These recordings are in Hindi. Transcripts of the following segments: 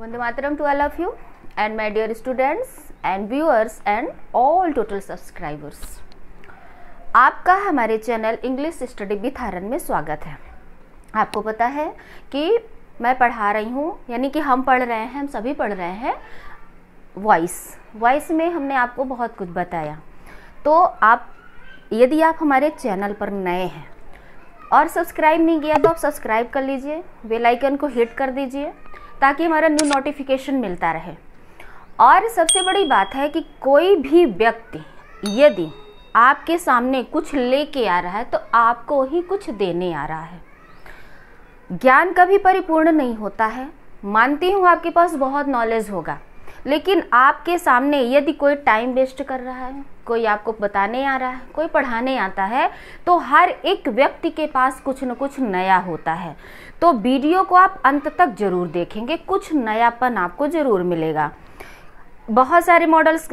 Vande मातरम to all you and and dear students and viewers and all total subscribers आपका हमारे चैनल इंग्लिश स्टडी विथ में स्वागत है आपको पता है कि मैं पढ़ा रही हूँ यानी कि हम पढ़ रहे हैं हम सभी पढ़ रहे हैं वॉइस वॉइस में हमने आपको बहुत कुछ बताया तो आप यदि आप हमारे चैनल पर नए हैं और सब्सक्राइब नहीं किया तो आप सब्सक्राइब कर लीजिए बेल आइकन को हिट कर दीजिए ताकि हमारा न्यू नोटिफिकेशन मिलता रहे और सबसे बड़ी बात है कि कोई भी व्यक्ति यदि आपके सामने कुछ लेके आ रहा है तो आपको ही कुछ देने आ रहा है ज्ञान कभी परिपूर्ण नहीं होता है मानती हूँ आपके पास बहुत नॉलेज होगा लेकिन आपके सामने यदि कोई टाइम वेस्ट कर रहा है कोई आपको बताने आ रहा है कोई पढ़ाने आता है तो हर एक व्यक्ति के पास कुछ न कुछ नया होता है तो वीडियो को आप अंत तक ज़रूर देखेंगे कुछ नयापन आपको ज़रूर मिलेगा बहुत सारे मॉडल्स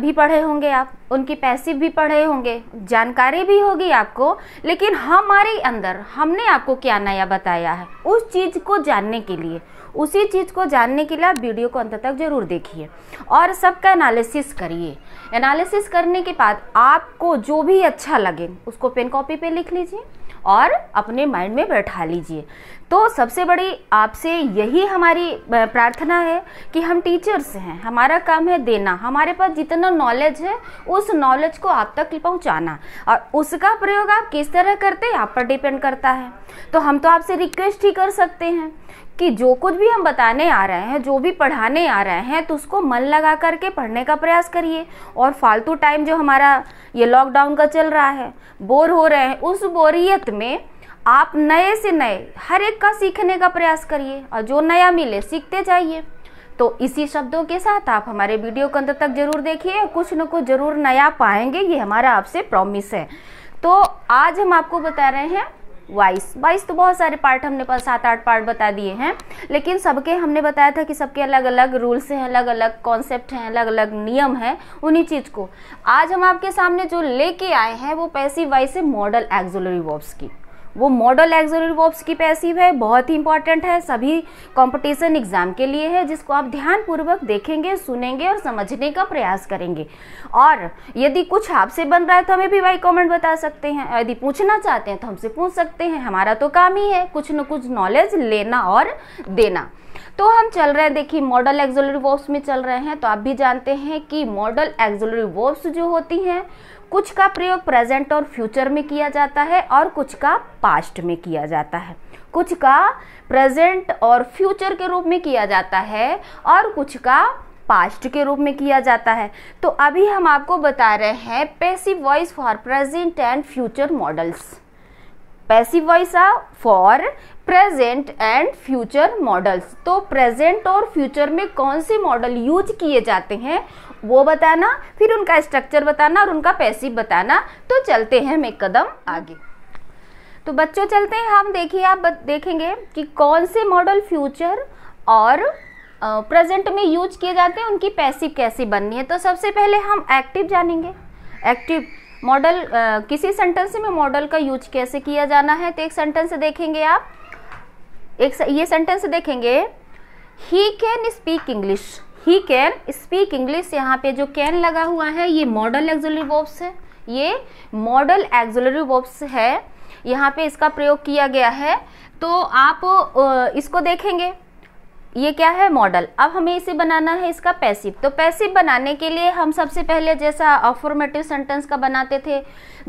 भी पढ़े होंगे आप उनकी पैसिव भी पढ़े होंगे जानकारी भी होगी आपको लेकिन हमारे अंदर हमने आपको क्या नया बताया है उस चीज़ को जानने के लिए उसी चीज़ को जानने के लिए आप वीडियो को अंत तक ज़रूर देखिए और सबका एनालिसिस करिए एनालिसिस करने के बाद आपको जो भी अच्छा लगे उसको पेन कॉपी पे लिख लीजिए और अपने माइंड में बैठा लीजिए तो सबसे बड़ी आपसे यही हमारी प्रार्थना है कि हम टीचर्स हैं हमारा काम है देना हमारे पास जितना नॉलेज है उस नॉलेज को आप तक पहुंचाना और उसका प्रयोग आप किस तरह करते हैं आप पर डिपेंड करता है तो हम तो आपसे रिक्वेस्ट ही कर सकते हैं कि जो कुछ भी हम बताने आ रहे हैं जो भी पढ़ाने आ रहे हैं तो उसको मन लगा करके पढ़ने का प्रयास करिए और फालतू टाइम जो हमारा ये लॉकडाउन का चल रहा है बोर हो रहे हैं उस बोरियत में आप नए से नए हर एक का सीखने का प्रयास करिए और जो नया मिले सीखते जाइए तो इसी शब्दों के साथ आप हमारे वीडियो को अंत तक जरूर देखिए कुछ न कुछ जरूर नया पाएंगे ये हमारा आपसे प्रॉमिस है तो आज हम आपको बता रहे हैं वाइस वाइस तो बहुत सारे पार्ट हमने पास सात आठ पार्ट बता दिए हैं लेकिन सबके हमने बताया था कि सबके अलग अलग रूल्स हैं अलग अलग कॉन्सेप्ट हैं अलग अलग नियम हैं उन्हीं चीज़ को आज हम आपके सामने जो लेके आए हैं वो पैसी वाइस है मॉडल एक्जोलरी वॉब्स की वो मॉडल एक्सिलरी वर्ब्स की पैसिव है बहुत ही इंपॉर्टेंट है सभी कंपटीशन एग्जाम के लिए है जिसको आप ध्यानपूर्वक देखेंगे सुनेंगे और समझने का प्रयास करेंगे और यदि कुछ आपसे बन रहा है तो हमें भी वाई कमेंट बता सकते हैं यदि पूछना चाहते हैं तो हमसे पूछ सकते हैं हमारा तो काम ही है कुछ न कुछ नॉलेज लेना और देना तो हम चल रहे हैं देखिए मॉडल एक्सिलरी वर्ब्स में चल रहे हैं तो आप भी जानते हैं कि मॉडल एक्सिलरी वर्ब्स जो होती हैं कुछ का प्रयोग प्रेजेंट और फ्यूचर में किया जाता है और कुछ का पास्ट में किया जाता है कुछ का प्रेजेंट और फ्यूचर के रूप में किया जाता है और कुछ का पास्ट के रूप में किया जाता है तो अभी हम आपको बता रहे हैं passive voice for present and future modals passive voice आ for present and future modals तो प्रेजेंट और फ्यूचर में कौन से मॉडल यूज किए जाते हैं वो बताना फिर उनका स्ट्रक्चर बताना और उनका पैसिव बताना तो चलते हैं हम एक कदम आगे तो बच्चों चलते हैं हम देखिए आप देखेंगे कि कौन से मॉडल फ्यूचर और प्रेजेंट में यूज किए जाते हैं उनकी पैसिव कैसी बननी है तो सबसे पहले हम एक्टिव जानेंगे एक्टिव मॉडल किसी सेंटेंस में मॉडल का यूज कैसे किया जाना है तो एक सेंटेंस देखेंगे आप एक ये सेंटेंस देखेंगे he can speak English he can speak English यहाँ पे जो कैन लगा हुआ है ये मॉडल एक्जुलरी वर्ब्स है ये मॉडल एक्जुलरी वर्ब्स है यहाँ पे इसका प्रयोग किया गया है तो आप इसको देखेंगे ये क्या है मॉडल अब हमें इसे बनाना है इसका पैसिव तो पैसिव बनाने के लिए हम सबसे पहले जैसा अफॉर्मेटिव सेंटेंस का बनाते थे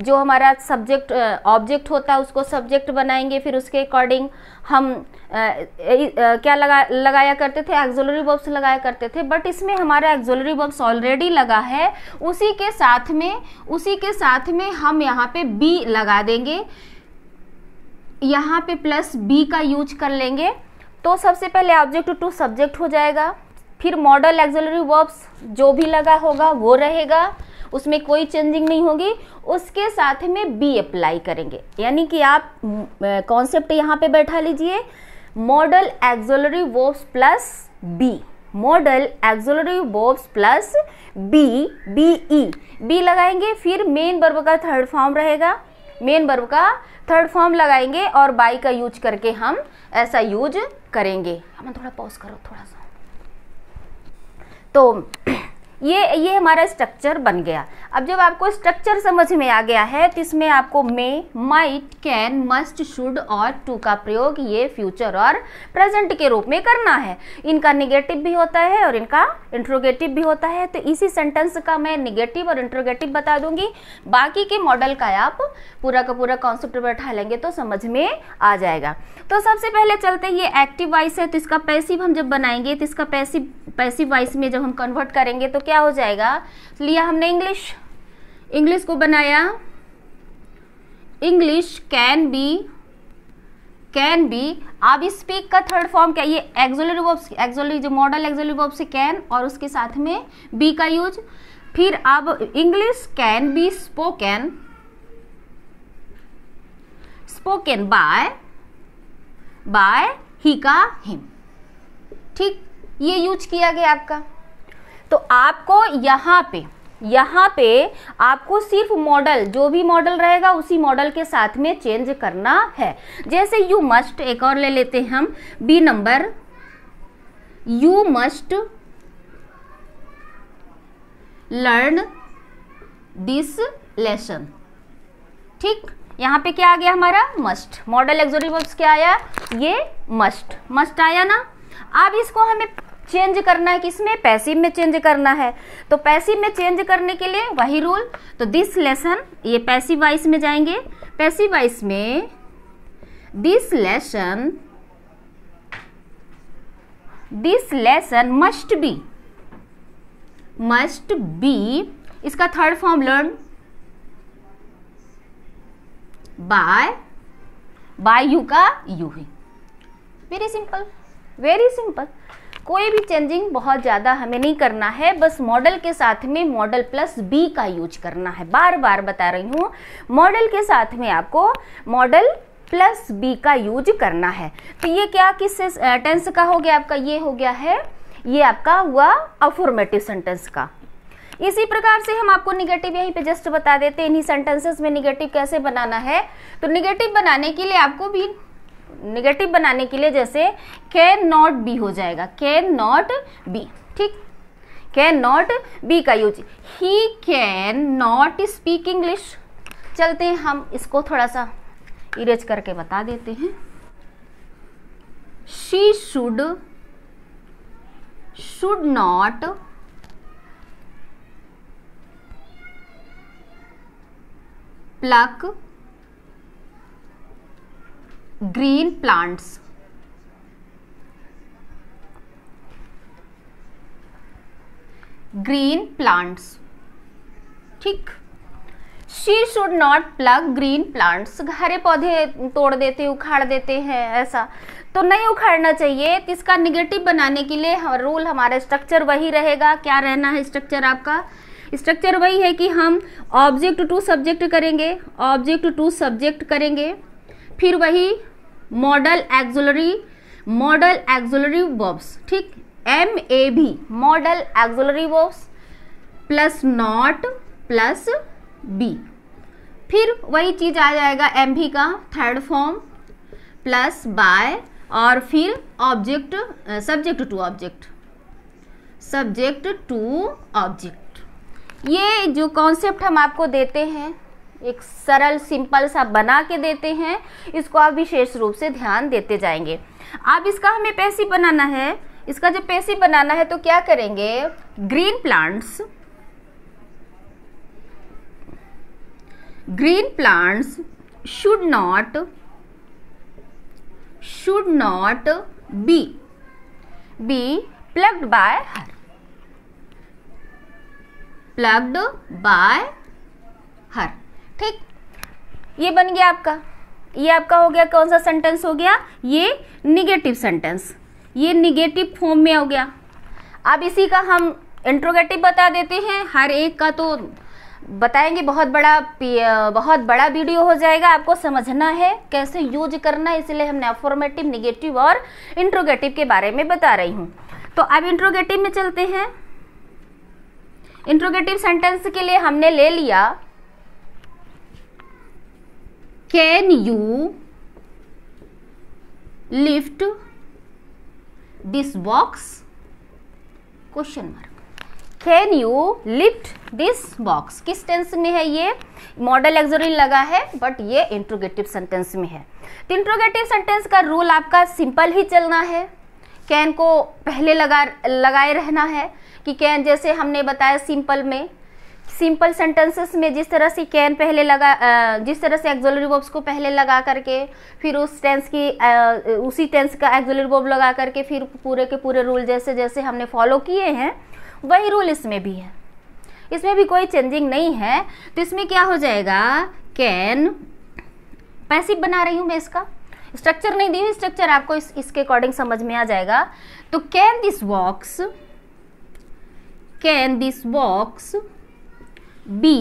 जो हमारा सब्जेक्ट ऑब्जेक्ट होता है उसको सब्जेक्ट बनाएंगे फिर उसके अकॉर्डिंग हम आ, आ, क्या लगा लगाया करते थे एक्जोलरी बॉक्स लगाया करते थे बट इसमें हमारा एक्जोलरी बॉक्स ऑलरेडी लगा है उसी के साथ में उसी के साथ में हम यहाँ पे बी लगा देंगे यहाँ पे प्लस बी का यूज कर लेंगे तो सबसे पहले ऑब्जेक्ट टू सब्जेक्ट हो जाएगा फिर मॉडल एक्जलरी वर्ब्स जो भी लगा होगा वो रहेगा उसमें कोई चेंजिंग नहीं होगी उसके साथ में बी अप्लाई करेंगे यानी कि आप कॉन्सेप्ट यहाँ पे बैठा लीजिए modal auxiliary verbs plus be modal auxiliary verbs plus be B E be लगाएंगे फिर मेन बर्ब का थर्ड फॉर्म रहेगा मेन बर्ब का थर्ड फॉर्म लगाएंगे और बाई का यूज करके हम ऐसा यूज करेंगे हम थोड़ा पॉज करो थोड़ा सा तो ये ये हमारा स्ट्रक्चर बन गया अब जब आपको स्ट्रक्चर समझ में आ गया है तो इसमें आपको may might can must should और टू का प्रयोग ये फ्यूचर और प्रेजेंट के रूप में करना है इनका निगेटिव भी होता है और इनका इंट्रोगेटिव भी होता है तो इसी सेंटेंस का मैं निगेटिव और इंट्रोगेटिव बता दूंगी बाकी के मॉडल का आप पूरा का पूरा कॉन्सेप्ट बैठा लेंगे तो समझ में आ जाएगा तो सबसे पहले चलते ये एक्टिव वाइस है तो इसका पैसिव हम जब बनाएंगे तो इसका पैसिव पैसिव वाइस में जब हम कन्वर्ट करेंगे तो क्या हो जाएगा लिया हमने इंग्लिश इंग्लिश को बनाया English can be can be अब स्पीक का थर्ड फॉर्म क्या ये एक्जोलरी वर्ब्स एक्जोलरी जो मॉडल एक्जोलरी वर्ब से कैन और उसके साथ में बी का यूज फिर अब English can be spoken spoken by by he का हिम ठीक ये यूज किया गया आपका तो आपको यहां पे यहाँ पे आपको सिर्फ मॉडल जो भी मॉडल रहेगा उसी मॉडल के साथ में चेंज करना है जैसे यू मस्ट एक और ले लेते हैं हम B number you must learn this lesson ठीक यहाँ पे क्या आ गया हमारा मस्ट मॉडल एक्सोटिव क्या आया ये मस्ट मस्ट आया ना अब इसको हमें चेंज करना है किसमें पैसिव में चेंज करना है तो पैसिव में चेंज करने के लिए वही रूल तो दिस लेसन ये पैसिव वाइस में जाएंगे पैसिव वाइस में this lesson this lesson must be must be इसका third form learn by by you का यू ही वेरी सिंपल वेरी सिंपल कोई भी चेंजिंग बहुत ज़्यादा हमें नहीं करना है बस मॉडल के साथ में मॉडल प्लस बी का यूज करना है बार बार बता रही हूँ मॉडल के साथ में आपको मॉडल प्लस बी का यूज करना है तो ये क्या किस टेंस का हो गया आपका ये हो गया है ये आपका हुआ अफॉर्मेटिव सेंटेंस का इसी प्रकार से हम आपको निगेटिव यहीं पे जस्ट बता देते हैं इन्हीं सेंटेंसेस में निगेटिव कैसे बनाना है तो निगेटिव बनाने के लिए आपको भी नेगेटिव बनाने के लिए जैसे कैन नॉट बी हो जाएगा कैन नॉट बी ठीक कैन नॉट बी का use he can not speak English चलते हैं हम इसको थोड़ा सा इरेज करके बता देते हैं she should should not pluck green plants green plants ठीक she should not pluck green plants हरे पौधे तोड़ देते उखाड़ देते हैं ऐसा तो नहीं उखाड़ना चाहिए इसका निगेटिव बनाने के लिए हम रूल हमारा स्ट्रक्चर वही रहेगा क्या रहना है स्ट्रक्चर आपका स्ट्रक्चर वही है कि हम ऑब्जेक्ट टू सब्जेक्ट करेंगे ऑब्जेक्ट टू सब्जेक्ट करेंगे फिर वही modal auxiliary modal auxiliary verbs ठीक एम ए भी modal auxiliary verbs plus not plus be फिर वही चीज आ जाएगा एम भी का थर्ड फॉर्म प्लस बाय और फिर object subject to object subject to object ये जो कॉन्सेप्ट हम आपको देते हैं एक सरल सिंपल सा बना के देते हैं इसको आप विशेष रूप से ध्यान देते जाएंगे अब इसका हमें पैसी बनाना है इसका जब पैसी बनाना है तो क्या करेंगे green plants green plants should not should not be be plucked by her plucked by her ठीक ये बन गया आपका ये आपका हो गया कौन सा सेंटेंस हो गया ये निगेटिव सेंटेंस ये निगेटिव फॉर्म में हो गया अब इसी का हम इंट्रोगेटिव बता देते हैं हर एक का तो बताएंगे बहुत बड़ा बहुत बड़ा वीडियो हो जाएगा आपको समझना है कैसे यूज करना है इसलिए हमने अफॉर्मेटिव निगेटिव और इंट्रोगेटिव के बारे में बता रही हूँ तो अब इंट्रोगेटिव में चलते हैं इंट्रोगेटिव सेंटेंस के लिए हमने ले लिया can you lift this box question mark can you lift this box किस टेंस में है ये मॉडल एक्सोरिन लगा है बट ये इंट्रोगेटिव सेंटेंस में है तो इंट्रोगेटिव सेंटेंस का रूल आपका सिंपल ही चलना है कैन को पहले लगा लगाए रहना है कि कैन जैसे हमने बताया सिंपल में सिंपल सेंटेंसेस में जिस तरह से कैन पहले लगा जिस तरह से एक्जोलरी वर्ब्स को पहले लगा करके फिर उस टेंस की उसी टेंस का एक्जोलरी वर्ब लगा करके फिर पूरे के पूरे रूल जैसे जैसे हमने फॉलो किए हैं वही रूल इसमें भी है इसमें भी कोई चेंजिंग नहीं है तो इसमें क्या हो जाएगा कैन पैसिव बना रही हूँ मैं इसका स्ट्रक्चर नहीं दी हूँ स्ट्रक्चर आपको इस, इसके अकॉर्डिंग समझ में आ जाएगा तो can this box can this box be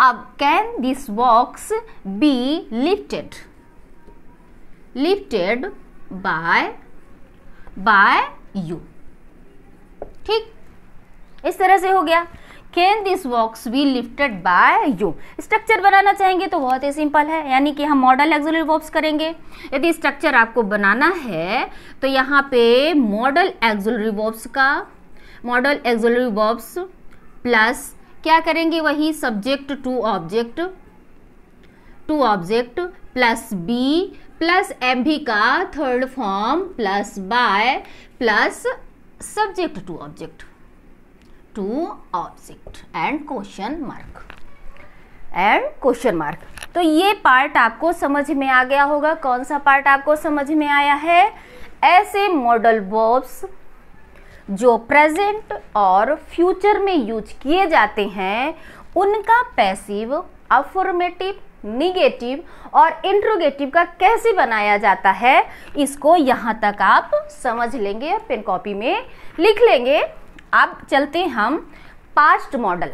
अब can this box be lifted lifted by by you ठीक इस तरह से हो गया can this box be lifted by you structure बनाना चाहेंगे तो बहुत ही सिंपल है यानी कि हम मॉडल एक्सिलरी वर्ब्स करेंगे यदि स्ट्रक्चर आपको बनाना है तो यहाँ पे मॉडल एक्सिलरी वर्ब्स का मॉडल एक्सिलरी वर्ब्स प्लस क्या करेंगे वही subject to object to object plus be plus M V का third form plus by plus subject to object to object and question mark and question mark तो ये पार्ट आपको समझ में आ गया होगा कौन सा पार्ट आपको समझ में आया है ऐसे मॉडल वर्ब्स जो प्रेजेंट और फ्यूचर में यूज किए जाते हैं उनका पैसिव अफॉर्मेटिव निगेटिव और इंट्रोगेटिव का कैसे बनाया जाता है इसको यहाँ तक आप समझ लेंगे पेन कॉपी में लिख लेंगे अब चलते हम पास्ट मॉडल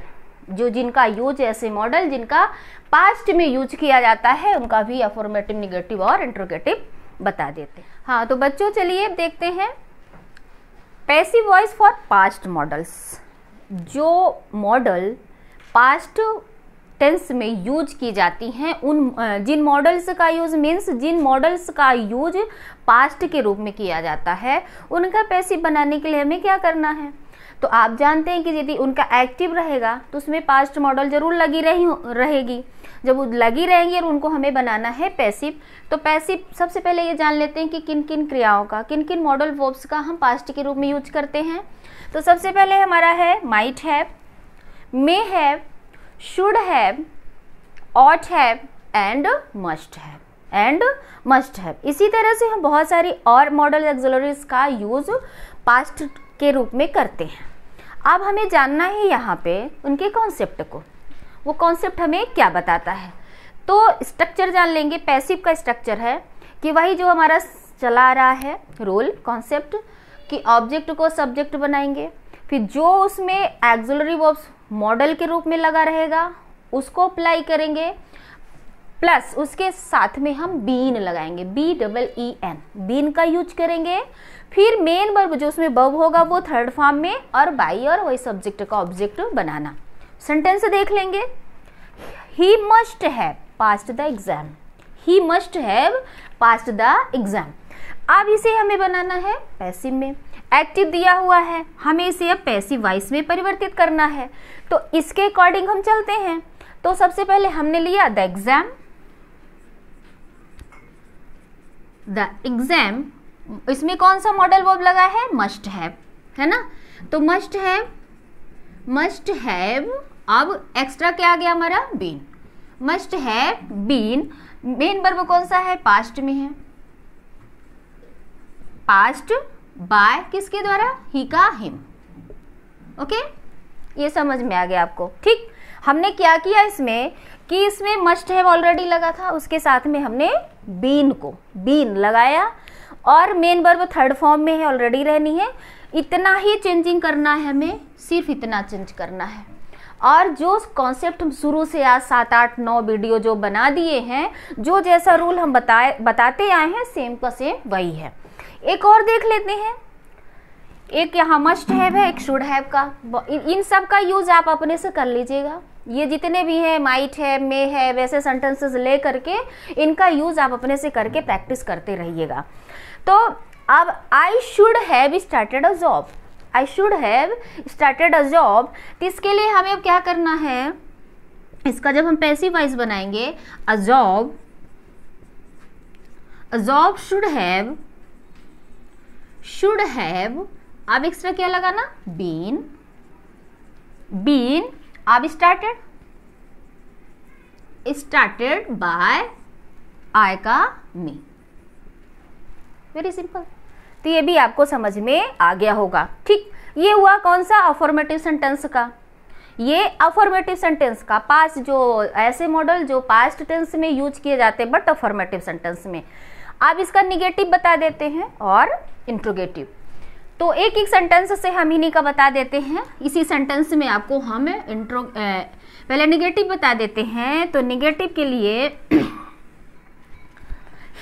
जो जिनका यूज ऐसे मॉडल जिनका पास्ट में यूज किया जाता है उनका भी अफॉर्मेटिव निगेटिव और इंट्रोगेटिव बता देते हैं हाँ तो बच्चों चलिए देखते हैं passive voice for past modals जो मॉडल पास्ट टेंस में यूज की जाती हैं उन जिन मॉडल्स का यूज मीन्स जिन मॉडल्स का यूज पास्ट के रूप में किया जाता है उनका पैसिव बनाने के लिए हमें क्या करना है तो आप जानते हैं कि यदि उनका एक्टिव रहेगा तो उसमें पास्ट मॉडल जरूर लगी रही रहेगी जब वो लगी रहेंगी और उनको हमें बनाना है पैसिव तो पैसिव सबसे पहले ये जान लेते हैं कि किन किन क्रियाओं का किन किन मॉडल वर्ब्स का हम पास्ट के रूप में यूज करते हैं तो सबसे पहले हमारा है might have may have should have ought have and must have and must have इसी तरह से हम बहुत सारी और मॉडल एक्जलरीज का यूज़ पास्ट के रूप में करते हैं अब हमें जानना है यहाँ पे उनके कॉन्सेप्ट को वो कॉन्सेप्ट हमें क्या बताता है तो स्ट्रक्चर जान लेंगे पैसिव का स्ट्रक्चर है कि वही जो हमारा चला रहा है रोल कॉन्सेप्ट कि ऑब्जेक्ट को सब्जेक्ट बनाएंगे फिर जो उसमें एक्जुलरी वर्ब्स मॉडल के रूप में लगा रहेगा उसको अप्लाई करेंगे प्लस उसके साथ में हम बीन लगाएंगे B double E N been का यूज करेंगे फिर मेन वर्ब जो उसमें बब होगा वो थर्ड फॉर्म में और बाई और वही सब्जेक्ट का ऑब्जेक्ट बनाना सेंटेंस देख लेंगे ही मस्ट है passed the exam he must have passed the exam अब इसे हमें बनाना है पैसिव में एक्टिव दिया हुआ है हमें इसे अब पैसिव वाइस में परिवर्तित करना है तो इसके अकॉर्डिंग हम चलते हैं तो सबसे पहले हमने लिया द एग्ज़ाम द एग्जाम इसमें कौन सा मॉडल वर्ब लगा है मस्ट हैव है ना तो मस्ट हैव मस्ट हैव अब एक्स्ट्रा क्या आ गया हमारा been must have been main verb कौन सा है पास्ट में है पास्ट बाय किसके द्वारा ही का हिम ओके ये समझ में आ गया आपको ठीक हमने क्या किया इसमें कि इसमें मस्ट हैव ऑलरेडी लगा था उसके साथ में हमने बीन को बीन लगाया और मेन वर्ब थर्ड फॉर्म में है ऑलरेडी रहनी है इतना ही चेंजिंग करना है हमें सिर्फ इतना चेंज करना है और जो कॉन्सेप्ट हम शुरू से आज सात आठ नौ वीडियो जो बना दिए हैं जो जैसा रूल हम बताए बताते आए हैं सेम का सेम वही है एक और देख लेते हैं एक यहाँ मस्ट हैव है एक शुड हैव का इन सब का यूज़ आप अपने से कर लीजिएगा ये जितने भी हैं माइट है मे है वैसे सेंटेंसेस ले करके इनका यूज़ आप अपने से करके प्रैक्टिस करते रहिएगा तो अब I should have started a job I should have started a job तो इसके लिए हमें अब क्या करना है इसका जब हम पैसिव वाइज बनाएंगे a job a job should have should have अब एक्स्ट्रा क्या लगाना बीन बीन अब स्टार्टेड स्टार्टेड बाय आय का मी वेरी सिंपल तो ये भी आपको समझ में आ गया होगा ठीक ये हुआ कौन सा अफॉर्मेटिव सेंटेंस का ये अफॉर्मेटिव सेंटेंस का पास्ट जो ऐसे मॉडल जो पास्ट टेंस में यूज किए जाते हैं बट अफॉर्मेटिव सेंटेंस में आप इसका निगेटिव बता देते हैं और इंट्रोगेटिव तो एक एक सेंटेंस से हम इन्हीं का बता देते हैं इसी सेंटेंस में आपको हम इंट्रो पहले निगेटिव बता देते हैं तो निगेटिव के लिए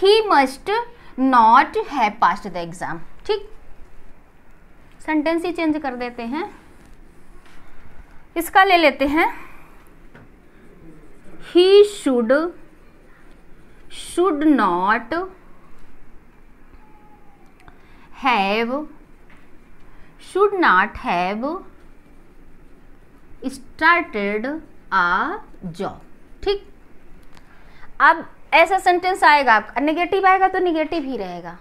ही मस्ट नॉट है पास्ट द एग्ज़ाम ठीक सेंटेंस ही चेंज कर देते हैं इसका ले लेते हैं ही should should not have should not have started a job ठीक अब ऐसा सेंटेंस आएगा आपका निगेटिव आएगा तो निगेटिव ही रहेगा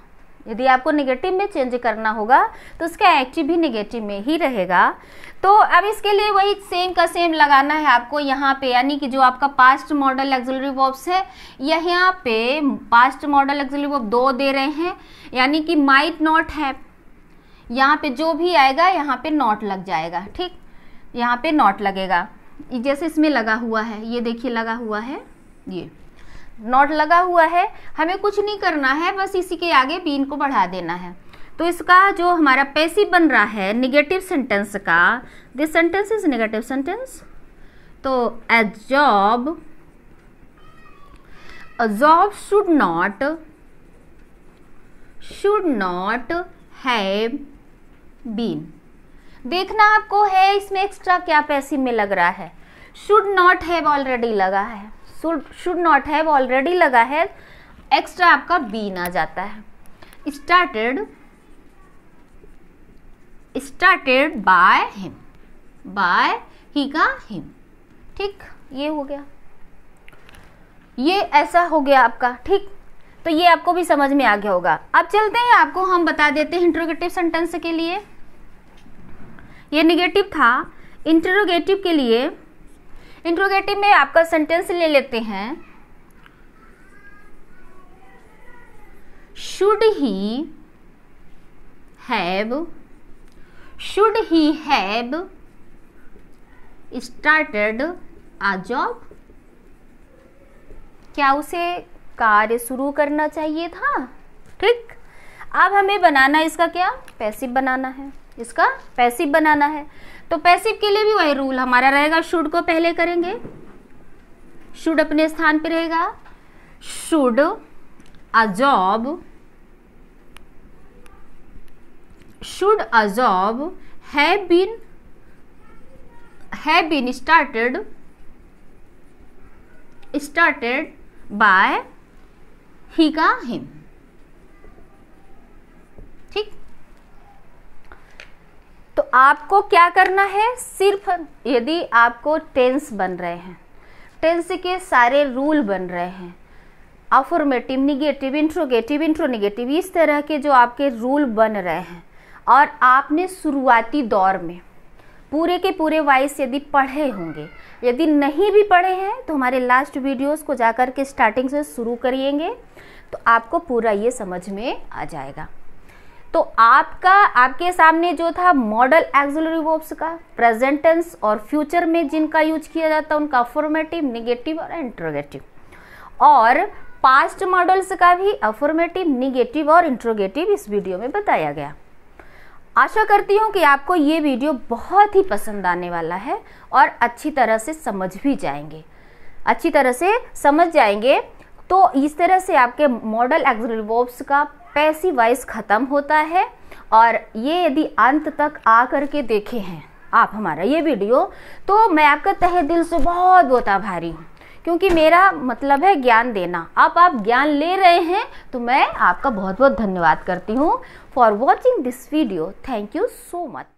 यदि आपको निगेटिव में चेंज करना होगा तो उसका एक्टिव भी निगेटिव में ही रहेगा तो अब इसके लिए वही सेम का सेम लगाना है आपको यहाँ पे यानी कि जो आपका पास्ट मॉडल एक्जलरी वर्ब्स है यहाँ पे पास्ट मॉडल एक्जलरी वर्ब दो दे रहे हैं यानी कि माइट नॉट हैव यहाँ पे जो भी आएगा यहाँ पे नॉट लग जाएगा ठीक यहाँ पे नॉट लगेगा जैसे इसमें लगा हुआ है ये देखिए लगा हुआ है ये नॉट लगा हुआ है हमें कुछ नहीं करना है बस इसी के आगे बीन को बढ़ा देना है तो इसका जो हमारा पैसिव बन रहा है निगेटिव सेंटेंस का this sentence is negative sentence तो a job a job should not should not have been देखना आपको है इसमें एक्स्ट्रा क्या पैसिव में लग रहा है शुड नॉट हैव ऑलरेडी लगा है शुड नॉट हैव ऑलरेडी लगा है एक्स्ट्रा आपका बीन आ जाता है started started by him by he का हिम ठीक ये हो गया ये ऐसा हो गया आपका ठीक तो ये आपको भी समझ में आ गया होगा अब चलते हैं आपको हम बता देते हैं इंट्रोगेटिव सेंटेंस के लिए ये निगेटिव था इंटरोगेटिव के लिए इंटरोगेटिव में आपका सेंटेंस ले लेते हैं should he have should he have started a job क्या उसे कार्य शुरू करना चाहिए था ठीक अब हमें बनाना इसका क्या पैसिव बनाना है इसका पैसिव बनाना है तो पैसिव के लिए भी वही रूल हमारा रहेगा शुड को पहले करेंगे शुड अपने स्थान पर रहेगा should a job should a job है been started started by started का him तो आपको क्या करना है सिर्फ यदि आपको टेंस बन रहे हैं टेंस के सारे रूल बन रहे हैं affirmative negative interrogative intro negative इस तरह के जो आपके रूल बन रहे हैं और आपने शुरुआती दौर में पूरे के पूरे वाइस यदि पढ़े होंगे यदि नहीं भी पढ़े हैं तो हमारे लास्ट वीडियोस को जाकर के स्टार्टिंग से शुरू करिएंगे तो आपको पूरा ये समझ में आ जाएगा तो आपका आपके सामने जो था मॉडल एक्सिलरी वर्ब्स का प्रेजेंट टेंस और फ्यूचर में जिनका यूज किया जाता है उनका अफॉर्मेटिव निगेटिव और इंट्रोगेटिव और पास्ट मॉडल्स का भी अफॉर्मेटिव निगेटिव और इंट्रोगेटिव इस वीडियो में बताया गया आशा करती हूँ कि आपको ये वीडियो बहुत ही पसंद आने वाला है और अच्छी तरह से समझ भी जाएंगे अच्छी तरह से समझ जाएंगे तो इस तरह से आपके मॉडल एक्सरिवर्ब्स का पैसी वाइस ख़त्म होता है और ये यदि अंत तक आ करके देखे हैं आप हमारा ये वीडियो तो मैं आपका तहे दिल से बहुत बहुत आभारी हूँ क्योंकि मेरा मतलब है ज्ञान देना आप आप ज्ञान ले रहे हैं तो मैं आपका बहुत बहुत धन्यवाद करती हूँ for watching this video thank you so much